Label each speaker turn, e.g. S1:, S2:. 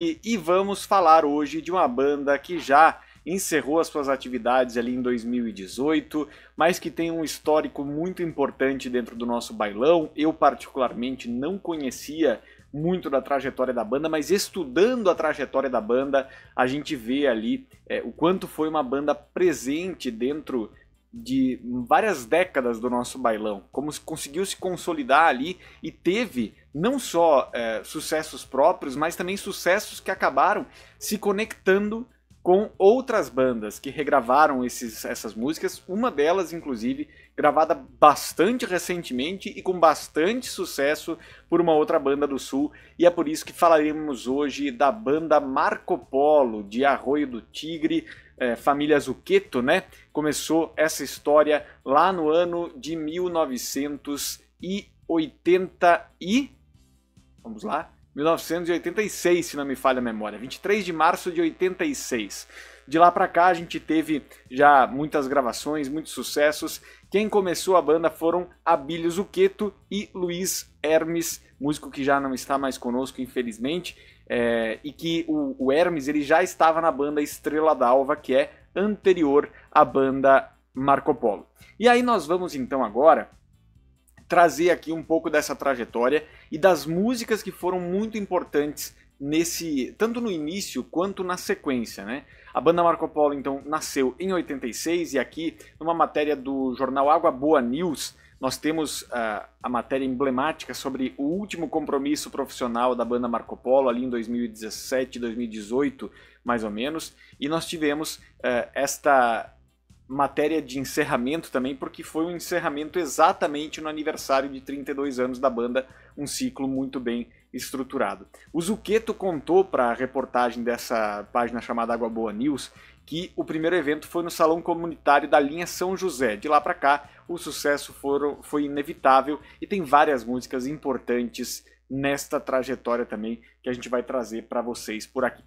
S1: e vamos falar hoje de uma banda que já encerrou as suas atividades ali em 2018, mas que tem um histórico muito importante dentro do nosso bailão. Eu particularmente não conhecia muito da trajetória da banda, mas estudando a trajetória da banda, a gente vê ali é, o quanto foi uma banda presente dentro de várias décadas do nosso bailão, como conseguiu se consolidar ali e teve não só é, sucessos próprios, mas também sucessos que acabaram se conectando com outras bandas que regravaram esses, essas músicas, uma delas, inclusive, gravada bastante recentemente e com bastante sucesso por uma outra banda do Sul, e é por isso que falaremos hoje da banda Marco Polo, de Arroio do Tigre, é, família Zucchetto, né? Começou essa história lá no ano de 1980 e... Vamos lá. 1986, se não me falha a memória. 23 de março de 86. De lá para cá a gente teve já muitas gravações, muitos sucessos. Quem começou a banda foram Abílio Zucchetto e Luiz Hermes, músico que já não está mais conosco, infelizmente. É, e que o, o, Hermes ele já estava na banda Estrela d'Alva, que é anterior à banda Marco Polo. E aí nós vamos então agora trazer aqui um pouco dessa trajetória e das músicas que foram muito importantes nesse tanto no início quanto na sequência, né? A banda Marco Polo então nasceu em 86 e aqui numa matéria do jornal Água Boa News nós temos uh, a matéria emblemática sobre o último compromisso profissional da banda Marco Polo ali em 2017, 2018 mais ou menos e nós tivemos uh, esta matéria de encerramento também, porque foi um encerramento exatamente no aniversário de 32 anos da banda, um ciclo muito bem estruturado. O Zucchetto contou para a reportagem dessa página chamada Água Boa News que o primeiro evento foi no Salão Comunitário da linha São José. De lá para cá, o sucesso foram, foi inevitável e tem várias músicas importantes nesta trajetória também que a gente vai trazer para vocês por aqui.